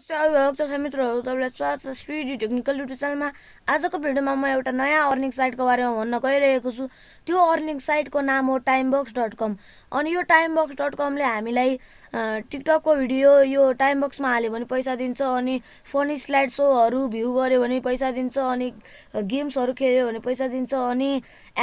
नमस्ते अभिभावक तथा मित्रहरू तपाईँलाई स्वागत छ श्री टेक्निकल युट्युब च्यानलमा आजको भिडियोमा म एउटा नयाँ अर्निङ साइटको बारेमा भन्न गइरहेको छु त्यो अर्निङ साइटको नाम हो टाइम बक्स डट कम अनि यो टाइम बक्स डट कमले हामीलाई टिकटकको भिडियो यो टाइम बक्समा हाल्यो भने पैसा दिन्छ अनि फनी स्लाइड सोहरू भ्यू गऱ्यो भने पैसा दिन्छ अनि गेम्सहरू खेल्यो भने पैसा दिन्छ अनि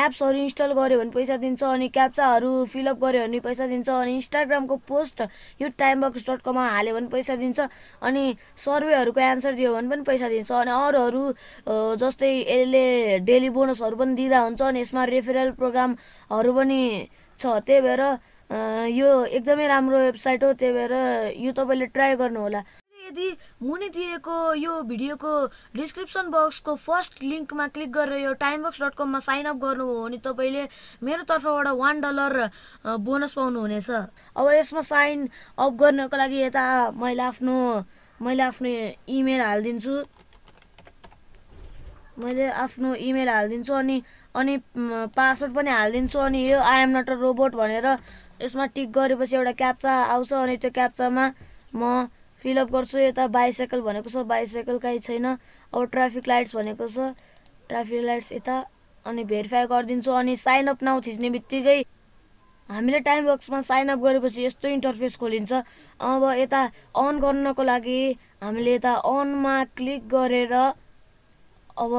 एप्सहरू इन्स्टल गऱ्यो भने पैसा दिन्छ अनि क्याप्चाहरू फिलअप गऱ्यो भने पैसा दिन्छ अनि इन्स्टाग्रामको पोस्ट यो टाइम बक्स डट कममा हाल्यो भने पैसा दिन्छ अनि सर्वेहरूको एन्सर दियो भने पनि पैसा दिन्छ अनि अरूहरू जस्तै यसले डेली बोनसहरू पनि दिँदा हुन्छ अनि यसमा रेफरल प्रोग्रामहरू पनि छ त्यही भएर यो एकदमै राम्रो वेबसाइट हो त्यही भएर यो तपाईँले ट्राई गर्नुहोला यदि मुनि दिएको यो भिडियोको डिस्क्रिप्सन बक्सको फर्स्ट लिङ्कमा क्लिक गरेर यो टाइम बक्स डट कममा साइनअप गर्नुभयो भने तपाईँले मेरो तर्फबाट वान डलर बोनस पाउनुहुनेछ अब यसमा साइन अप गर्नको लागि यता मैले आफ्नो मैले आफ्नो इमेल हालिदिन्छु मैले आफ्नो इमेल हालिदिन्छु अनि अनि पासवर्ड पनि हालिदिन्छु अनि यो आइएम नट अ रोबोट भनेर यसमा टिक गरेपछि एउटा क्याप्चा आउँछ अनि त्यो क्याप्चामा म फिलअप गर्छु यता बाइसाइकल भनेको छ बाइसाइकल काहीँ छैन अब ट्राफिक लाइट्स भनेको छ ट्राफिक लाइट्स यता अनि भेरिफाई गरिदिन्छु अनि साइन अप नाउ थिच्ने बित्तिकै हामीले टाइम बक्समा साइन अप गरेपछि यस्तो इन्टरफेस खोलिन्छ अब यता अन गर्नको लागि हामीले यता अनमा क्लिक गरेर अब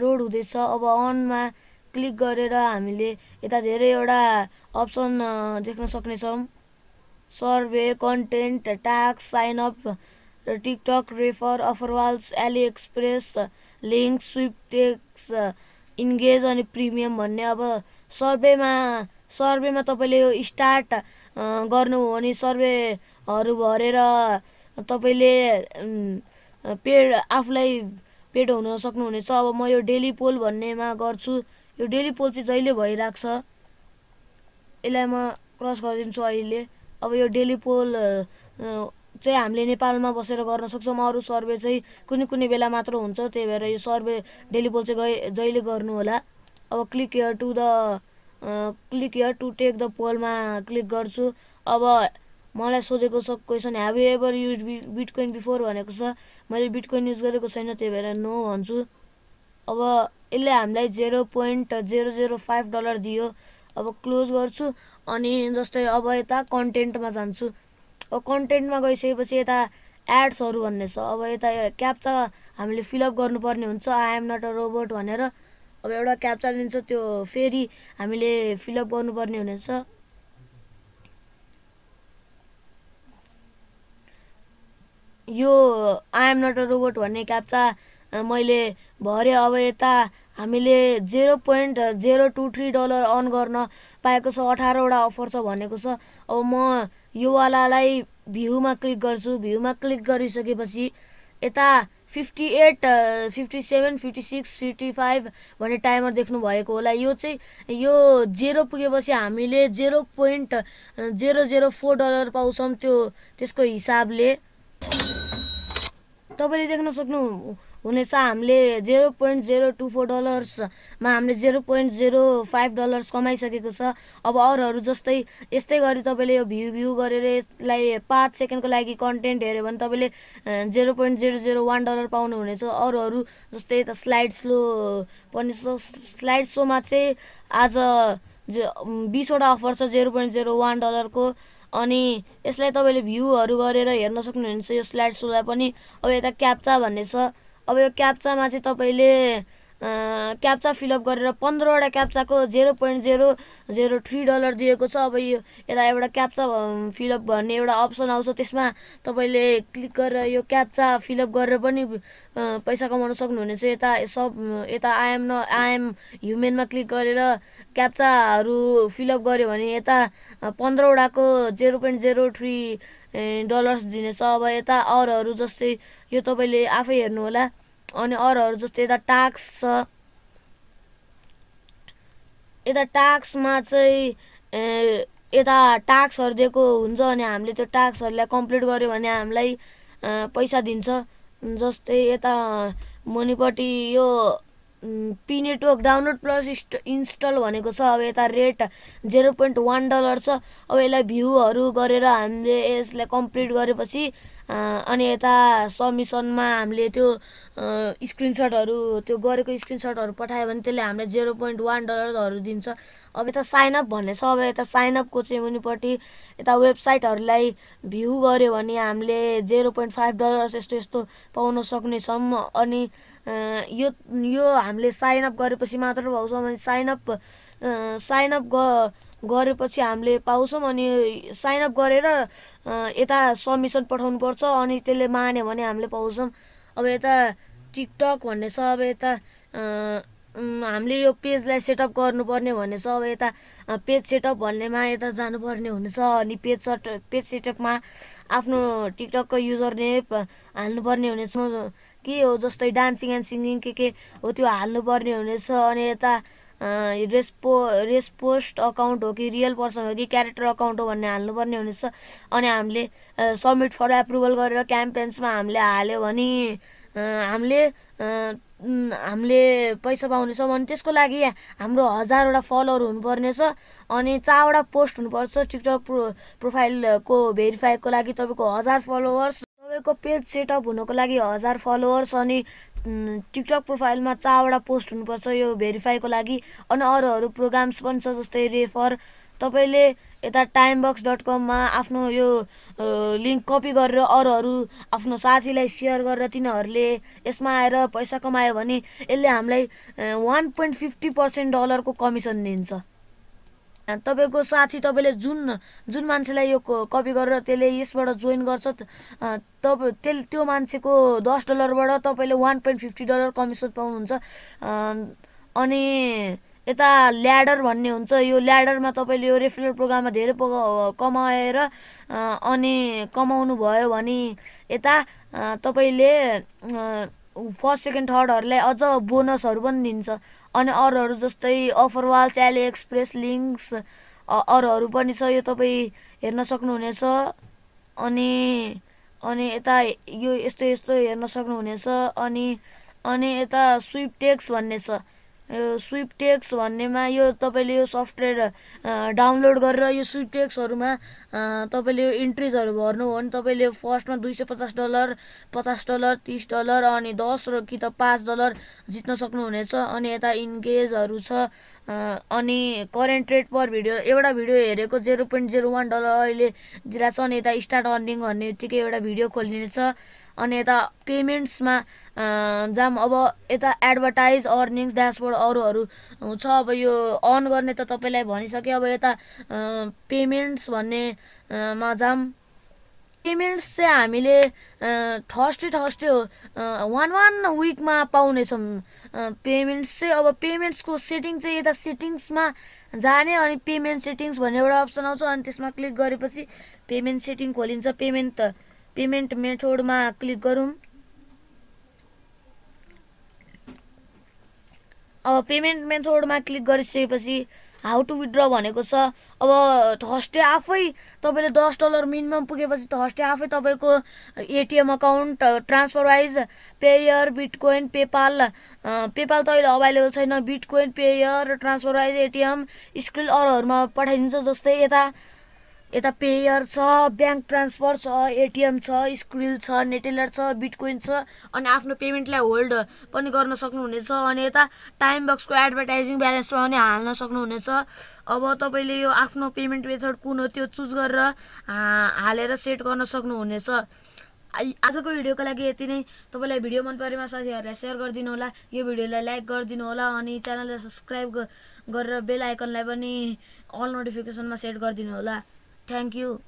लोड हुँदैछ अब अनमा क्लिक गरेर हामीले यता धेरैवटा अप्सन देख्न सक्नेछौँ survey content task sign up up TikTok refer offerwalls AliExpress link स्विपटेक्स इन्गेज अनि प्रिमियम भन्ने अब सर्वेमा सर्वेमा तपाईँले यो स्टार्ट हो भने सर्वेहरू भरेर तपाईँले पेड आफूलाई पेड हुन सक्नुहुनेछ अब म यो डेली पोल भन्नेमा गर्छु यो डेली पोल चाहिँ जहिले भइरहेको छ यसलाई म क्रस गरिदिन्छु अहिले अब यो डेली पोल चाहिँ हामीले नेपालमा बसेर गर्न सक्छौँ अरू सर्वे चाहिँ कुनै कुनै बेला मात्र हुन्छ त्यही भएर यो सर्वे डेली पोल चाहिँ गए जहिले गर्नुहोला अब click here to the click here to take the पोलमा क्लिक गर्छु अब मलाई सोधेको छ question have you ever use bitcoin before भनेको छ मैले बिटकोइन युज गरेको छैन त्यही भएर नो भन्छु अब यसले हामीलाई zero point zero zero five dollar दियो अब क्लोज गर्छु अनि जस्तै अब यता कन्टेन्टमा जान्छु अब कन्टेन्टमा गइसकेपछि यता एड्सहरू भन्ने छ अब यता क्याप्चा हामीले फिलअप गर्नुपर्ने हुन्छ I am not a robot भनेर अब एउटा क्याप्चा दिन्छ त्यो फेरि हामीले फिलअप गर्नुपर्ने हुनेछ यो आइएम नट अ रोबोट भन्ने क्याप्चा मैले भरे अब यता हामीले zero point zero two three dollar earn गर्न पाएको छ अठारवटा अफर छ भनेको छ अब म योवालालाई भ्यूमा क्लिक गर्छु भ्यूमा क्लिक गरिसकेपछि यता fifty eight fifty seven fifty six fifty five भन्ने टाइमर देख्नुभएको होला यो चाहिँ यो जेरो पुगेपछि हामीले zero point zero zero four dollar पाउँछौँ त्यो त्यसको हिसाबले तपाईँले देख्न सक्नु हुनेछ हामीले zero point zero two four डलर्समा हामीले zero point zero five dollars कमाइसकेको छ अब अरूहरू जस्तै यस्तै गरी तपाईँले यो भ्यू भ्यू गरेर यसलाई पाँच सेकेन्डको लागि कन्टेन्ट हेऱ्यो भने तपाईँले zero point zero zero one dollar पाउनुहुनेछ अरूहरू जस्तै यता स्लाइड स्लो पनि सो स्लाइड सोमा चाहिँ आज बिसवटा अफर छ जेरो पोइन्ट जेरो वान डलरको अनि यसलाई तपाईँले भ्यूहरू गरेर हेर्न सक्नुहुन्छ यो स्लाइड सोलाई पनि अब यता क्याप्चा भन्ने छ अब यो क्याप्चामा चाहिँ तपाईँले क्याप्चा फिलअप गरेर पन्ध्रवटा क्याप्चाको zero point zero zero three dollar दिएको छ अब यो यता एउटा क्याप्चा फिलअप भन्ने एउटा अप्सन आउँछ त्यसमा तपाईँले क्लिक गरेर यो क्याप्चा फिलअप गरेर पनि पैसा कमाउन सक्नुहुनेछ यता सब यता आएम न आएम ह्युमेनमा क्लिक गरेर क्याप्चाहरू फिलअप गऱ्यो भने यता पन्ध्रवटाको zero point zero three dollars दिनेछ अब यता अरूहरू जस्तै यो तपाईँले आफै हेर्नुहोला अनि अरूहरू जस्तै यता टाक्स छ यता टास्कमा चाहिँ यता टास्कहरू दिएको हुन्छ अनि हामीले त्यो टास्कहरूलाई कम्प्लिट गऱ्यो भने हामीलाई पैसा दिन्छ जस्तै यता मुनिपट्टि यो पी नेटवर्क डाउनलोड प्लस इस्ट इन्स्टल भनेको छ अब यता rate zero point one dollar छ अब यसलाई भ्यूहरू गरेर हामीले यसलाई कम्प्लिट गरेपछि अनि यता सबमिसनमा हामीले त्यो स्क्रिनसटहरू त्यो गरेको स्क्रिनसटहरू पठायो भने त्यसले हामीलाई जेरो पोइन्ट वान डलरहरू दिन्छ अब यता साइनअप भन्ने छ अब यता साइनअपको चाहिँ मुनिपट्टि यता वेबसाइटहरूलाई भ्यू गऱ्यो भने हामीले जेरो पोइन्ट फाइभ डलर्स यस्तो यस्तो पाउन सक्नेछौँ अनि यो यो हामीले साइनअप गरेपछि मात्र पाउँछौँ अनि साइनअप साइनअप ग गरेपछि हामीले पाउँछौँ अनि साइनअप गरेर यता पठाउनु पठाउनुपर्छ अनि त्यसले मान्यो भने हामीले पाउँछौँ अब यता टिकटक भन्ने छ अब यता हामीले यो पेजलाई सेटअप गर्नुपर्ने भन्ने छ अब यता पेज सेटअप भन्नेमा यता जानुपर्ने हुनेछ अनि पेज सट पेज सेटअपमा आफ्नो टिकटकको युजर नेप हाल्नुपर्ने हुनेछ के हो जस्तै डान्सिङ एन्ड सिङ्गिङ के के हो त्यो हाल्नुपर्ने हुनेछ अनि यता रेस्पो रेस्पोस्ट अकाउन्ट हो कि रियल पर्सन हो कि क्यारेक्टर अकाउन्ट हो भन्ने हाल्नुपर्ने हुनेछ अनि हामीले सब्मिट फर एप्रुभल गरेर क्याम्पेन्समा हामीले हाल्यो भने हामीले हामीले पैसा पाउनेछौँ अनि त्यसको लागि हाम्रो हजारवटा फलोवर हुनुपर्नेछ अनि चारवटा पोस्ट हुनुपर्छ टिकटक प्रो प्रोफाइलको भेरिफाईको लागि तपाईँको हजार फलोवर्स तपाईँको पेज सेटअप हुनुको लागि हजार फलोवर्स अनि टिकटक प्रोफाइलमा चारवटा पोस्ट हुनुपर्छ यो भेरिफाईको लागि अनि अरूहरू प्रोग्राम्स पनि छ जस्तै रेफर तपाईँले यता टाइम बक्स डट कममा आफ्नो यो लिङ्क कपी गरेर अरूहरू आफ्नो साथीलाई सेयर गरेर तिनीहरूले यसमा आएर पैसा कमायो भने यसले हामीलाई वान पोइन्ट फिफ्टी पर्सेन्ट डलरको कमिसन दिन्छ तपाईँको साथी तपाईँले जुन जुन मान्छेलाई यो कपी गरेर त्यसले यसबाट जोइन गर्छ तप त्यस त्यो मान्छेको दस डलरबाट तपाईँले one point fifty dollar commission पाउनुहुन्छ अनि यता ल्याडर भन्ने हुन्छ यो ल्याडरमा तपाईँले यो रेफरल प्रोग्राममा धेरै कमाएर अनि कमाउनु भयो भने यता तपाईँले फर्स्ट सेकेन्ड थर्डहरूलाई अझ बोनसहरू पनि दिन्छ अनि अरूहरू जस्तै अफरवाल च्याले एक्सप्रेस लिङ्क्स अरूहरू पनि छ यो तपाईँ हेर्न सक्नुहुनेछ अनि अनि यता यो यस्तो यस्तो हेर्न सक्नुहुनेछ अनि अनि यता स्विप टेक्स भन्ने छ स्विपटेक्स भन्नेमा यो तपाईँले यो सफ्टवेयर डाउनलोड गरेर यो स्विपटेक्सहरूमा तपाईँले यो इन्ट्रिजहरू भर्नु हो भने तपाईँले फर्स्टमा दुई सय पचास डलर पचास डलर तिस डलर अनि दस र कि त पाँच डलर जित्न सक्नुहुनेछ अनि यता इन्गेजहरू छ अनि करेन्ट रेट पर भिडियो एउटा भिडियो हेरेको zero point zero one dollar अहिले दिइरहेको छ अनि यता स्टार्ट अर्निङ भन्ने बित्तिकै एउटा भिडियो खोलिनेछ अनि यता पेमेन्ट्समा जाम अब यता एडभर्टाइज अर्निङ्स ड्यासबोर्ड अरूहरू छ अब यो अन गर्ने त तपाईँलाई भनिसकेँ अब यता पेमेन्ट्स भन्नेमा जाम पेमेन्ट्स चाहिँ हामीले थर्सडे थर्सडे हो वान वान विकमा पाउनेछौँ पेमेन्ट्स चाहिँ अब पेमेन्ट्सको सेटिङ चाहिँ यता सेटिङ्समा जाने अनि पेमेन्ट सेटिङ्स भन्ने एउटा अप्सन आउँछ अनि त्यसमा क्लिक गरेपछि पेमेन्ट सेटिङ खोलिन्छ पेमेन्ट पेमेन्ट मेथोडमा क्लिक गरौँ अब पेमेन्ट मेथोडमा क्लिक गरिसकेपछि हाउ टु विथड्र भनेको छ अब हस्टे आफै तपाईँले दस डलर मिनिमम पुगेपछि थर्स्टे आफै तपाईँको ATM account transfer Wise Payeer bitcoin PayPal PayPal त अहिले अभाइलेबल छैन bitcoin Payeer transfer Wise ATM Skrill अरूहरूमा पठाइदिन्छ जस्तै यता यता पेयर छ ब्याङ्क ट्रान्सफर छ एटिएम छ स्क्रिल छ नेटेलर छ बिटकोइन छ अनि आफ्नो पेमेन्टलाई होल्ड पनि गर्न सक्नुहुनेछ अनि यता टाइम बक्सको एडभर्टाइजिङ ब्यालेन्स पनि हाल्न सक्नुहुनेछ अब तपाईँले यो आफ्नो पेमेन्ट मेथड कुन हो त्यो चुज गरेर हालेर सेट गर्न सक्नुहुनेछ आजको भिडियोको लागि यति नै तपाईँलाई भिडियो मन परेमा साथीहरूलाई सेयर गरिदिनु होला यो भिडियोलाई लाइक गरिदिनु होला अनि च्यानललाई सब्सक्राइब गरेर बेल आइकनलाई पनि अल नोटिफिकेसनमा सेट गरिदिनु होला Thank you.